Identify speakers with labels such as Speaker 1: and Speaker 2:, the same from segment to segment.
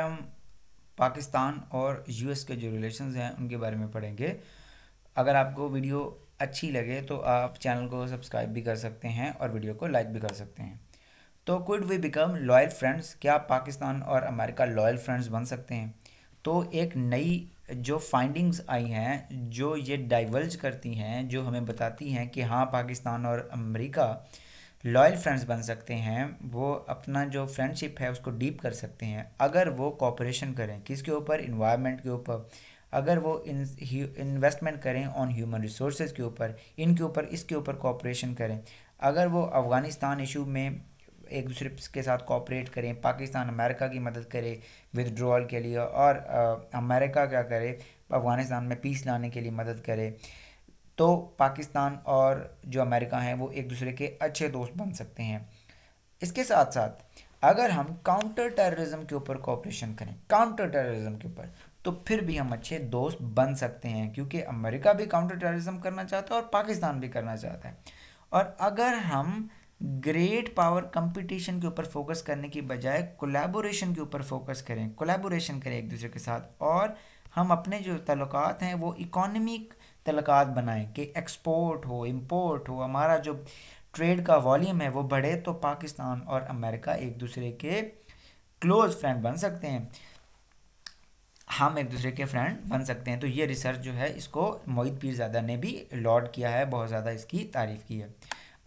Speaker 1: हम पाकिस्तान और यूएस के जो रिलेशंस हैं उनके बारे में पढ़ेंगे अगर आपको वीडियो अच्छी लगे तो आप चैनल को सब्सक्राइब भी कर सकते हैं और वीडियो को लाइक भी कर सकते हैं तो could we become loyal friends क्या पाकिस्तान और अमेरिका लॉयल फ्रेंड्स बन सकते हैं तो एक नई जो फाइंडिंग्स आई हैं जो ये डाइवर्ज करती हैं जो हमें बताती हैं कि हाँ पाकिस्तान और अमेरिका लॉयल फ्रेंड्स बन सकते हैं वो अपना जो फ्रेंडशिप है उसको डीप कर सकते हैं अगर वो कॉपरेशन करें किसके ऊपर इन्वायरमेंट के ऊपर अगर वो इन इन्वेस्टमेंट करें ऑन ह्यूमन रिसोर्स के ऊपर इनके ऊपर इसके ऊपर कॉपरेशन करें अगर वो अफ़गानिस्तान इशू में एक दूसरे के साथ कॉपरेट करें पाकिस्तान अमेरिका की मदद करे विदड्रॉल के लिए और अमेरिका क्या करे अफ़गानिस्तान में पीस लाने के लिए मदद करे तो पाकिस्तान और जो अमेरिका हैं वो एक दूसरे के अच्छे दोस्त बन सकते हैं इसके साथ साथ अगर हम काउंटर टेररिज्म के ऊपर कोऑपरेशन करें काउंटर टेररिज्म के ऊपर तो फिर भी हम अच्छे दोस्त बन सकते हैं क्योंकि अमेरिका भी काउंटर टेररिज्म करना चाहता है और पाकिस्तान भी करना चाहता है और अगर हम ग्रेट पावर कंपटीशन के ऊपर फोकस करने की बजाय कोलैबोरेशन के ऊपर फोकस करें कोलैबोरेशन करें एक दूसरे के साथ और हम अपने जो तल्लक हैं वो इकोनॉमिक तलकात बनाएं कि एक्सपोर्ट हो इम्पोर्ट हो हमारा जो ट्रेड का वॉल्यूम है वो बढ़े तो पाकिस्तान और अमेरिका एक दूसरे के क्लोज फ्रेंड बन सकते हैं हम एक दूसरे के फ्रेंड बन सकते हैं तो ये रिसर्च जो है इसको मोहित पीरजादा ने भी लॉड किया है बहुत ज़्यादा इसकी तारीफ़ की है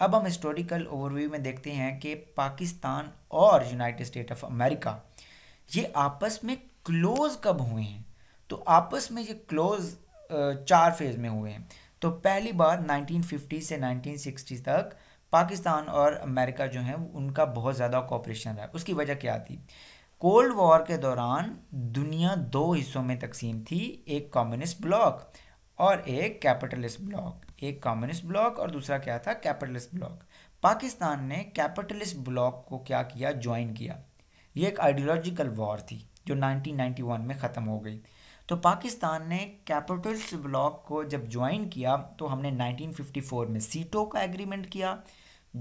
Speaker 1: अब हम हिस्टोरिकल ओवरव्यू में देखते हैं कि पाकिस्तान और यूनाइटेड स्टेट ऑफ अमेरिका ये आपस में क्लोज़ कब हुए हैं तो आपस में ये क्लोज़ चार फेज़ में हुए हैं तो पहली बार 1950 से 1960 तक पाकिस्तान और अमेरिका जो है उनका बहुत ज़्यादा कॉपरेशन रहा उसकी वजह क्या थी कोल्ड वॉर के दौरान दुनिया दो हिस्सों में तकसीम थी एक कम्युनिस्ट ब्लॉक और एक कैपिटलिस्ट ब्लॉक एक कम्युनिस्ट ब्लॉक और दूसरा क्या था कैपिटलिस्ट ब्लॉक पाकिस्तान ने कैपिटलिस्ट ब्लॉक को क्या किया ज्वाइन किया ये एक आइडियोलॉजिकल वॉर थी जो 1991 में ख़त्म हो गई तो पाकिस्तान ने कैपिटल्स ब्लॉक को जब ज्वाइन किया तो हमने 1954 में सीटो का एग्रीमेंट किया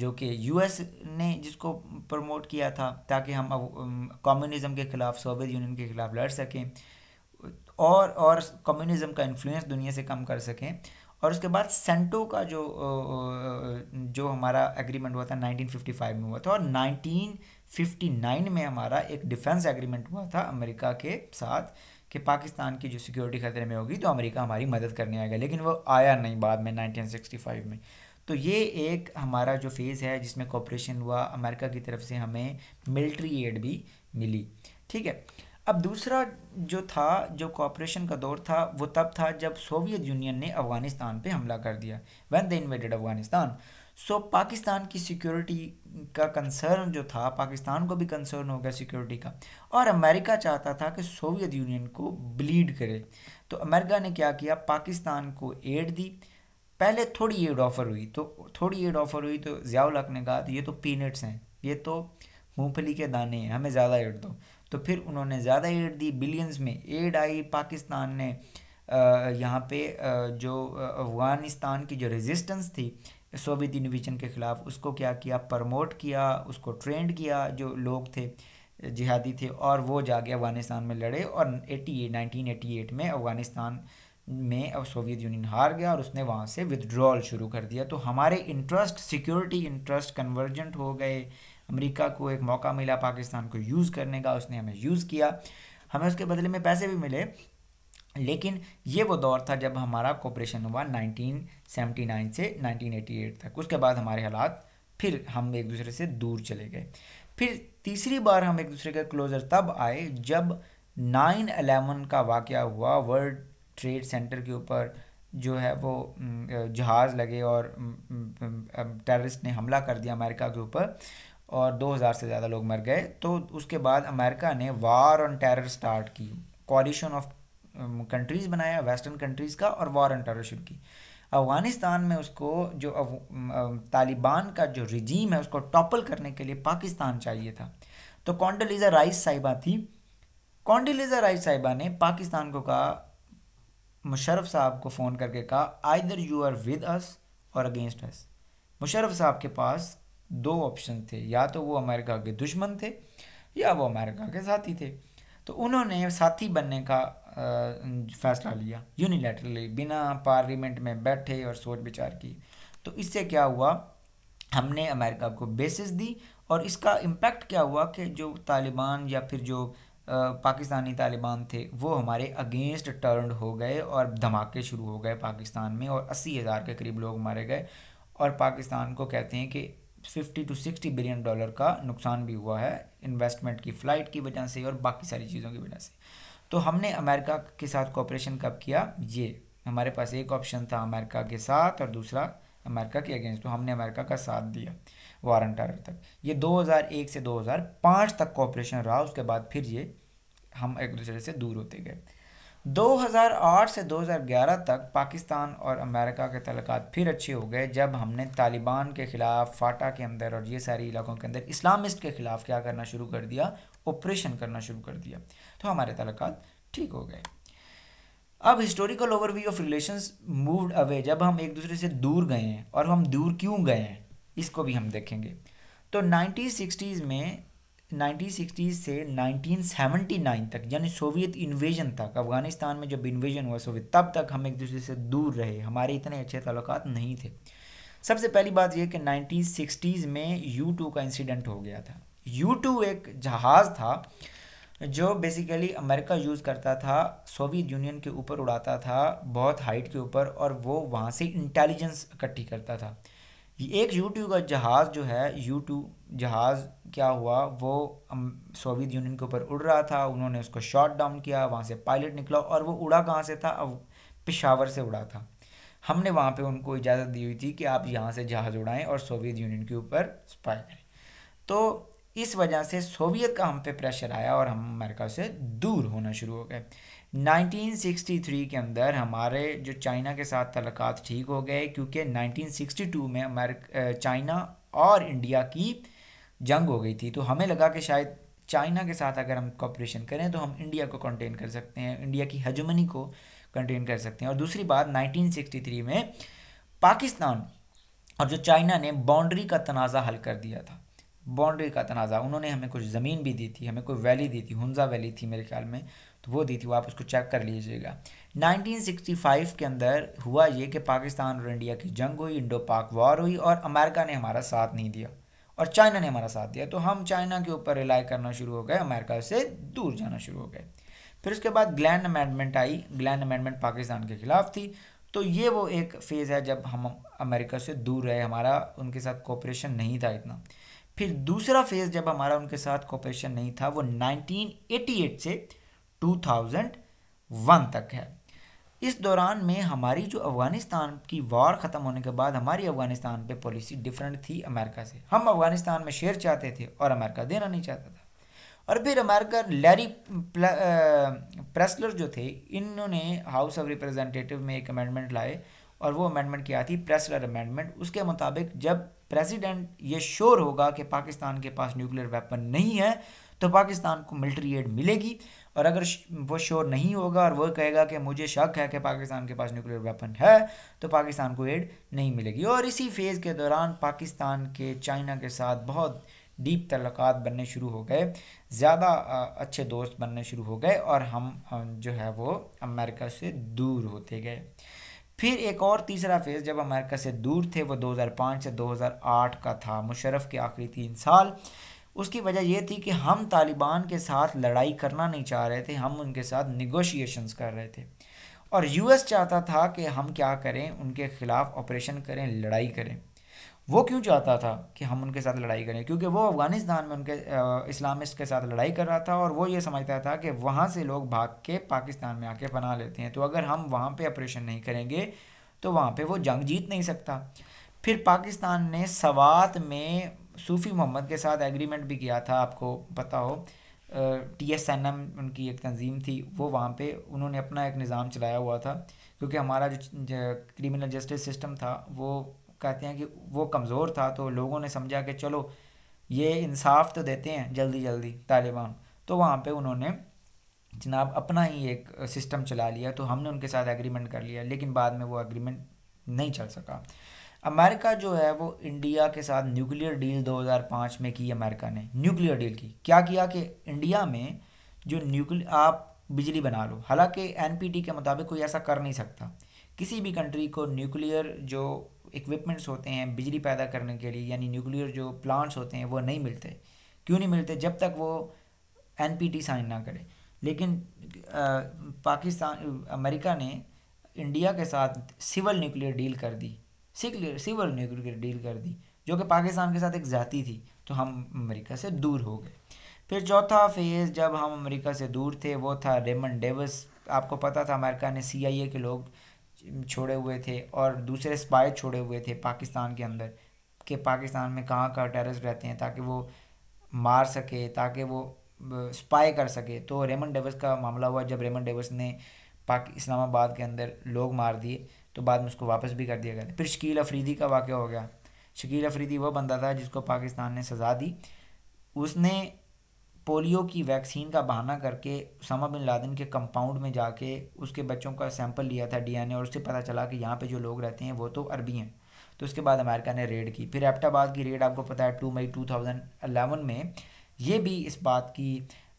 Speaker 1: जो कि यूएस ने जिसको प्रमोट किया था ताकि हम अब कम्युनिज़म के ख़िलाफ़ सोवियत यूनियन के ख़िलाफ़ लड़ सकें और और कम्युनिज़म का इन्फ्लुएंस दुनिया से कम कर सकें और उसके बाद सेंटो का जो जो हमारा एग्रीमेंट हुआ था 1955 में हुआ था और 1959 में हमारा एक डिफेंस एग्रीमेंट हुआ था अमेरिका के साथ कि पाकिस्तान की जो सिक्योरिटी खतरे में होगी तो अमेरिका हमारी मदद करने आएगा लेकिन वो आया नहीं बाद में 1965 में तो ये एक हमारा जो फेज़ है जिसमें कॉपरेशन हुआ अमेरिका की तरफ से हमें मिलिट्री एड भी मिली ठीक है अब दूसरा जो था जो कॉपरेशन का दौर था वो तब था जब सोवियत यूनियन ने अफ़गानिस्तान पे हमला कर दिया when they invaded Afghanistan so so, Pakistan की सिक्योरिटी का कंसर्न जो था पाकिस्तान को भी कंसर्न हो गया सिक्योरिटी का और अमेरिका चाहता था कि सोवियत यूनियन को ब्लीड करे तो अमेरिका ने क्या किया पाकिस्तान को एड दी पहले थोड़ी एड ऑफ़र हुई तो थोड़ी एड ऑफ़र हुई तो ज़ियाउल हक ने कहा तो ये तो पीनट्स हैं ये तो मूँगफली के दाने हैं हमें ज़्यादा एड दो तो फिर उन्होंने ज़्यादा एड दी बिलियंस में एड आई पाकिस्तान ने यहाँ पे जो अफ़गानिस्तान की जो रेजिस्टेंस थी सोवियत यूनिविजन के ख़िलाफ़ उसको क्या किया प्रमोट किया उसको ट्रेंड किया जो लोग थे जिहादी थे और वो जाके अफ़गानिस्तान में लड़े और eighty eight nineteen eighty eight में अफ़गानिस्तान में अब सोवियत यूनियन हार गया और उसने वहाँ से विदड्रॉल शुरू कर दिया तो हमारे इंटरेस्ट सिक्योरिटी इंटरेस्ट कन्वर्जेंट हो गए अमेरिका को एक मौका मिला पाकिस्तान को यूज़ करने का उसने हमें यूज़ किया हमें उसके बदले में पैसे भी मिले लेकिन ये वो दौर था जब हमारा कॉपरेशन हुआ 1979 से 1988 तक उसके बाद हमारे हालात फिर हम एक दूसरे से दूर चले गए फिर तीसरी बार हम एक दूसरे के क्लोज़र तब आए जब नाइन अलेवन का वाक़ हुआ वर्ल्ड ट्रेड सेंटर के ऊपर जो है वो जहाज़ लगे और टेररिस्ट ने हमला कर दिया अमेरिका के ऊपर और 2000 से ज़्यादा लोग मर गए तो उसके बाद अमेरिका ने वार ऑन टेरर स्टार्ट की कॉलिशन ऑफ कंट्रीज़ बनाया वेस्टर्न कंट्रीज़ का और वॉर एंड टेरर शुरू की अफ़गानिस्तान में उसको जो तालिबान का जो रिजीम है उसको टॉपल करने के लिए पाकिस्तान चाहिए था तो कौंडलीज़ा राइस साहिबा थी कौंडलीज़ा राइस साहिबा ने पाकिस्तान को कहा मुशरफ साहब को फ़ोन करके कहा either you are with us or against अस मुशरफ साहब के पास दो ऑप्शन थे या तो वो अमेरिका के दुश्मन थे या वो अमेरिका के साथी थे तो उन्होंने साथी बनने का फैसला लिया यूनिलैटरली बिना पार्लियामेंट में बैठे और सोच विचार की तो इससे क्या हुआ हमने अमेरिका को बेसिस दी और इसका इम्पैक्ट क्या हुआ कि जो तालिबान या फिर जो पाकिस्तानी तालिबान थे वो हमारे अगेंस्ट टर्न हो गए और धमाके शुरू हो गए पाकिस्तान में और अस्सी हज़ार के करीब लोग मारे गए और पाकिस्तान को कहते हैं कि fifty to sixty billion dollar का नुकसान भी हुआ है इन्वेस्टमेंट की फ़्लाइट की वजह से और बाकी सारी चीज़ों की वजह से तो हमने अमेरिका के साथ कॉपरेशन कब किया ये हमारे पास एक ऑप्शन था अमेरिका के साथ और दूसरा अमेरिका के अगेंस्ट तो हमने अमेरिका का साथ दिया वारंट आर्डर तक ये 2001 से 2005 तक कॉपरेशन रहा उसके बाद फिर ये हम एक दूसरे से दूर होते गए 2008 से 2011 तक पाकिस्तान और अमेरिका के तलक फिर अच्छे हो गए जब हमने तालिबान के ख़िलाफ़ फाटा के अंदर और ये सारे इलाकों के अंदर इस्लामिस्ट के ख़िलाफ़ क्या करना शुरू कर दिया ऑपरेशन करना शुरू कर दिया तो हमारे तलक ठीक हो गए अब historical overview of relations moved away जब हम एक दूसरे से दूर गए हैं और हम दूर क्यों गए हैं इसको भी हम देखेंगे तो नाइनटीन में 1960 से 1979 तक यानी सोवियत इन्वेजन तक अफगानिस्तान में जब इन्वेजन हुआ सोवियत तब तक हम एक दूसरे से दूर रहे हमारे इतने अच्छे ताल्लुकात नहीं थे सबसे पहली बात यह कि नाइनटीन में यू टू का इंसिडेंट हो गया था यू टू एक जहाज़ था जो बेसिकली अमेरिका यूज़ करता था सोवियत यूनियन के ऊपर उड़ाता था बहुत हाइट के ऊपर और वो वहाँ से इंटेलिजेंस इकट्ठी करता था एक यू का जहाज़ जो है यू जहाज़ क्या हुआ वो सोवियत यूनियन के ऊपर उड़ रहा था उन्होंने उसको शॉट डाउन किया वहाँ से पायलट निकला और वो उड़ा कहाँ से था अब पिशावर से उड़ा था हमने वहाँ पे उनको इजाज़त दी हुई थी कि आप यहाँ से जहाज़ उड़ाएं और सोवियत यूनियन के ऊपर स्पाई करें तो इस वजह से सोवियत का हम पे प्रेशर आया और हम अमेरिका से दूर होना शुरू हो गए 1963 के अंदर हमारे जो चाइना के साथ तल्क़ ठीक हो गए क्योंकि 1962 में अमेरिका चाइना और इंडिया की जंग हो गई थी तो हमें लगा कि शायद चाइना के साथ अगर हम कॉपरेशन करें तो हम इंडिया को कंटेन कर सकते हैं इंडिया की हजमनी को कंटेन कर सकते हैं और दूसरी बात 1963 में पाकिस्तान और जो चाइना ने बाउंड्री का तनाज़ा हल कर दिया था बाउंड्री का तनाज़ा उन्होंने हमें कुछ ज़मीन भी दी थी हमें कोई वैली दी थी हुंजा वैली थी मेरे ख्याल में तो वो दी थी वो आप उसको चेक कर लीजिएगा 1965 के अंदर हुआ ये कि पाकिस्तान और इंडिया की जंग हुई इंडो पाक वॉर हुई और अमेरिका ने हमारा साथ नहीं दिया और चाइना ने हमारा साथ दिया तो हम चाइना के ऊपर रिलाई करना शुरू हो गए अमेरिका से दूर जाना शुरू हो गए फिर उसके बाद ग्लैंड अमेंडमेंट आई ग्लैंड अमेंडमेंट पाकिस्तान के ख़िलाफ़ थी तो ये वो एक फ़ेज़ है जब हम अमेरिका से दूर रहे हमारा उनके साथ कॉपरेशन नहीं था इतना फिर दूसरा फेज़ जब हमारा उनके साथ कॉपरेशन नहीं था वो 1988 से 2001 तक है इस दौरान में हमारी जो अफ़गानिस्तान की वार ख़त्म होने के बाद हमारी अफ़गानिस्तान पे पॉलिसी डिफरेंट थी अमेरिका से हम अफ़गानिस्तान में शेयर चाहते थे और अमेरिका देना नहीं चाहता था और फिर अमेरिका लैरी प्रेसलर जो थे इन्होंने हाउस ऑफ रिप्रेजेंटेटिव में एक अमेंडमेंट लाए और वो अमेंडमेंट क्या थी प्रेसलर अमेंडमेंट उसके मुताबिक जब प्रेसिडेंट ये श्योर होगा कि पाकिस्तान के पास न्यूक्लियर वेपन नहीं है तो पाकिस्तान को मिलिट्री एड मिलेगी और अगर वो श्योर नहीं होगा और वह कहेगा कि मुझे शक है कि पाकिस्तान के पास न्यूक्लियर वेपन है तो पाकिस्तान को एड नहीं मिलेगी और इसी फेज़ के दौरान पाकिस्तान के चाइना के साथ बहुत डीप तल्लक बनने शुरू हो गए ज़्यादा अच्छे दोस्त बनने शुरू हो गए और हम जो है वो अमेरिका से दूर होते गए फिर एक और तीसरा फेज़ जब अमेरिका से दूर थे वो 2005 से 2008 का था मुशरफ के आखिरी तीन साल उसकी वजह यह थी कि हम तालिबान के साथ लड़ाई करना नहीं चाह रहे थे हम उनके साथ निगोशिएशंस कर रहे थे और यूएस चाहता था कि हम क्या करें उनके ख़िलाफ़ ऑपरेशन करें लड़ाई करें वो क्यों चाहता था कि हम उनके साथ लड़ाई करें क्योंकि वो अफ़गानिस्तान में उनके इस्लामिस्ट के साथ लड़ाई कर रहा था और वो ये समझता था कि वहाँ से लोग भाग के पाकिस्तान में आके बना लेते हैं तो अगर हम वहाँ पे ऑपरेशन नहीं करेंगे तो वहाँ पे वो जंग जीत नहीं सकता फिर पाकिस्तान ने सवात में सूफ़ी मोहम्मद के साथ एग्रीमेंट भी किया था आपको पता हो टी एस एन एम उनकी एक तंजीम थी वो वहाँ पे उन्होंने अपना एक निज़ाम चलाया हुआ था क्योंकि हमारा जो, क्रिमिनल जस्टिस सिस्टम था वो कहते हैं कि वो कमज़ोर था तो लोगों ने समझा कि चलो ये इंसाफ तो देते हैं जल्दी जल्दी तालिबान तो वहाँ पे उन्होंने जनाब अपना ही एक सिस्टम चला लिया तो हमने उनके साथ एग्रीमेंट कर लिया लेकिन बाद में वो एग्रीमेंट नहीं चल सका अमेरिका जो है वो इंडिया के साथ न्यूक्लियर डील 2005 में की अमेरिका ने न्यूक्लियर डील की क्या किया कि इंडिया में जो न्यूक्लियर आप बिजली बना लो हालांकि एनपीटी के मुताबिक कोई ऐसा कर नहीं सकता किसी भी कंट्री को न्यूक्लियर जो इक्विपमेंट्स होते हैं बिजली पैदा करने के लिए यानी न्यूक्लियर जो प्लांट्स होते हैं वो नहीं मिलते क्यों नहीं मिलते जब तक वो एन साइन ना करे लेकिन पाकिस्तान अमेरिका ने इंडिया के साथ सिविल न्यूक्लियर डील कर दी सिख सिवर ने डील कर दी जो कि पाकिस्तान के साथ एक जाती थी तो हम अमेरिका से दूर हो गए फिर चौथा फेज़ जब हम अमेरिका से दूर थे वो था रेमन डेविस आपको पता था अमेरिका ने ए के लोग छोड़े हुए थे और दूसरे स्पाय छोड़े हुए थे पाकिस्तान के अंदर कि पाकिस्तान में कहाँ कहाँ टेररिस्ट रहते हैं ताकि वो मार सके ताकि वो स्पाई कर सके तो रेमन डेविस का मामला हुआ जब रेमन डेविस ने पाकि इस्लामाबाद के अंदर लोग मार दिए तो बाद में उसको वापस भी कर दिया गया फिर शकील अफरीदी का वाक़ हो गया शकील अफरीदी वह बंदा था जिसको पाकिस्तान ने सज़ा दी उसने पोलियो की वैक्सीन का बहाना करके उसामा बिन लादेन के कंपाउंड में जाके उसके बच्चों का सैंपल लिया था डीएनए और उससे पता चला कि यहाँ पे जो लोग रहते हैं वो तो अरबी हैं तो उसके बाद अमेरिका ने रेड की फिर एप्टाबाद की रेड आपको पता है two May two thousand eleven में ये भी इस बात की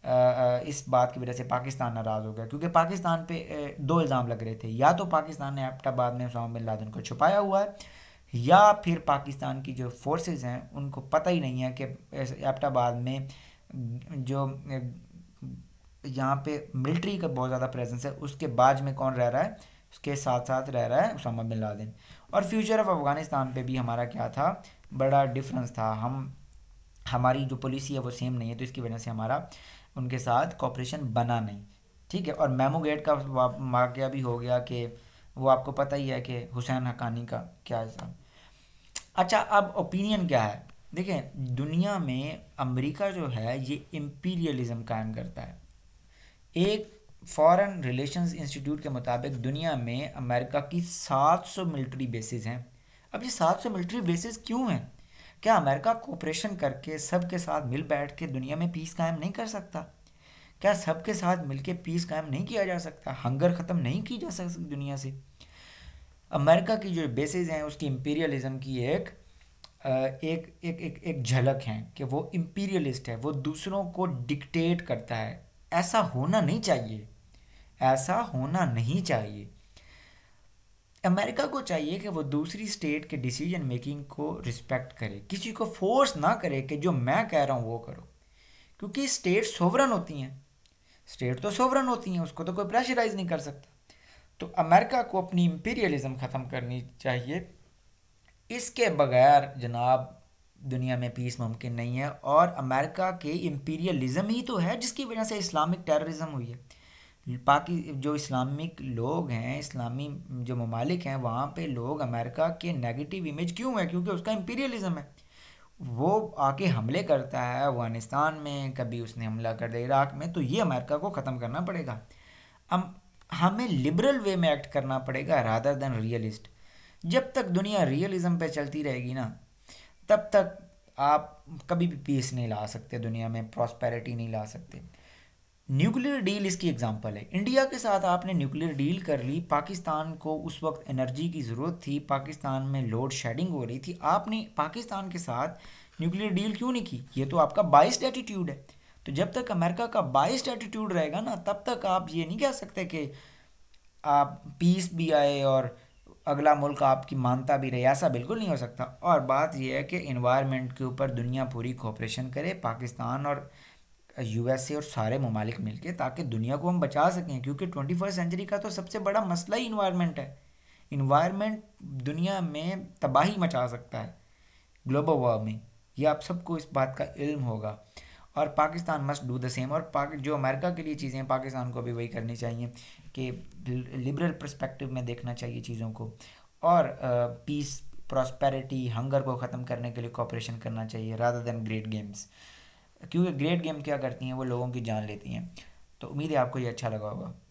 Speaker 1: इस बात की वजह से पाकिस्तान नाराज़ हो गया क्योंकि पाकिस्तान पे दो इल्ज़ाम लग रहे थे या तो पाकिस्तान ने एबटाबाद में उसामा बिन लादन को छुपाया हुआ है या फिर पाकिस्तान की जो फोर्सेस हैं उनको पता ही नहीं है कि एबटाबाद में जो यहाँ पे मिलिट्री का बहुत ज़्यादा प्रेजेंस है उसके बाद में कौन रह रहा है उसके साथ साथ रह रहा है उसामा बिन लादेन और फ्यूचर ऑफ अफ़गानिस्तान पे भी हमारा क्या था बड़ा डिफरेंस था हम हमारी जो पॉलिसी है वो सेम नहीं है तो इसकी वजह से हमारा उनके साथ कॉपरेशन बना नहीं ठीक है और मेमोगेट का वाक्य भी हो गया कि वो आपको पता ही है कि हुसैन हकानी का क्या हिसाब अच्छा अब ओपिनियन क्या है देखें दुनिया में अमेरिका जो है ये इम्पीरियलिज्म कायम करता है एक फॉरेन रिलेशंस इंस्टीट्यूट के मुताबिक दुनिया में अमेरिका की 700 मिलिट्री बेसिस हैं अब ये 700 मिलिट्री बेसिस क्यों हैं क्या अमेरिका कोऑपरेशन करके सब के साथ मिल बैठ के दुनिया में पीस कायम नहीं कर सकता क्या सबके साथ मिल के पीस कायम नहीं किया जा सकता हंगर ख़त्म नहीं की जा सकती दुनिया से अमेरिका की जो बेसिस हैं उसकी इम्पीरियलिज़म की एक एक एक एक एक झलक है कि वो इम्पीरियलिस्ट है वो दूसरों को डिक्टेट करता है ऐसा होना नहीं चाहिए ऐसा होना नहीं चाहिए अमेरिका को चाहिए कि वो दूसरी स्टेट के डिसीजन मेकिंग को रिस्पेक्ट करे किसी को फोर्स ना करे कि जो मैं कह रहा हूँ वो करो क्योंकि स्टेट सोवरन होती हैं स्टेट तो सोवरन होती हैं उसको तो कोई प्रेशराइज नहीं कर सकता तो अमेरिका को अपनी इम्पीरियलिज्म ख़त्म करनी चाहिए इसके बगैर जनाब दुनिया में पीस मुमकिन नहीं है और अमेरिका के इम्पीरियलिज्म ही तो है जिसकी वजह से इस्लामिक टेररिज्म हुई है पाकि जो इस्लामिक लोग हैं इस्लामी जो ममालिक हैं वहाँ पे लोग अमेरिका के नेगेटिव इमेज क्यों है क्योंकि उसका इम्पीरियलिज्म है वो आके हमले करता है अफ़गानिस्तान में कभी उसने हमला कर दिया इराक में तो ये अमेरिका को ख़त्म करना पड़ेगा अब हमें लिबरल वे में एक्ट करना पड़ेगा रादर देन रियलिस्ट जब तक दुनिया रियलिज़म पे चलती रहेगी ना तब तक आप कभी भी पीस नहीं ला सकते दुनिया में प्रॉस्पेरिटी नहीं ला सकते न्यूक्लियर डील इसकी एग्जांपल है इंडिया के साथ आपने न्यूक्लियर डील कर ली पाकिस्तान को उस वक्त एनर्जी की ज़रूरत थी पाकिस्तान में लोड शेडिंग हो रही थी आपने पाकिस्तान के साथ न्यूक्लियर डील क्यों नहीं की ये तो आपका बाइस्ड एटीट्यूड है तो जब तक अमेरिका का बाइस्ड एटीट्यूड रहेगा ना तब तक आप ये नहीं कह सकते कि आप पीस भी आए और अगला मुल्क आपकी मानता भी रहे ऐसा बिल्कुल नहीं हो सकता और बात यह है कि इन्वायरमेंट के ऊपर दुनिया पूरी कोऑपरेशन करे पाकिस्तान और यूएसए और सारे ममालिक मिलके ताकि दुनिया को हम बचा सकें क्योंकि ट्वेंटी फर्स्ट सेंचुरी का तो सबसे बड़ा मसला ही इन्वायरमेंट है इन्वायरमेंट दुनिया में तबाही मचा सकता है ग्लोबल वार्मिंग ये आप सबको इस बात का इल्म होगा और Pakistan must do the same और पाक जो अमेरिका के लिए चीज़ें पाकिस्तान को भी वही करनी चाहिए कि लिबरल परस्पेक्टिव में देखना चाहिए चीज़ों को और पीस प्रॉस्पेरिटी हंगर को ख़त्म करने के लिए कॉपरेशन करना चाहिए रादर देन ग्रेट गेम्स क्योंकि ग्रेट गेम क्या करती हैं वो लोगों की जान लेती हैं तो उम्मीद है आपको ये अच्छा लगा होगा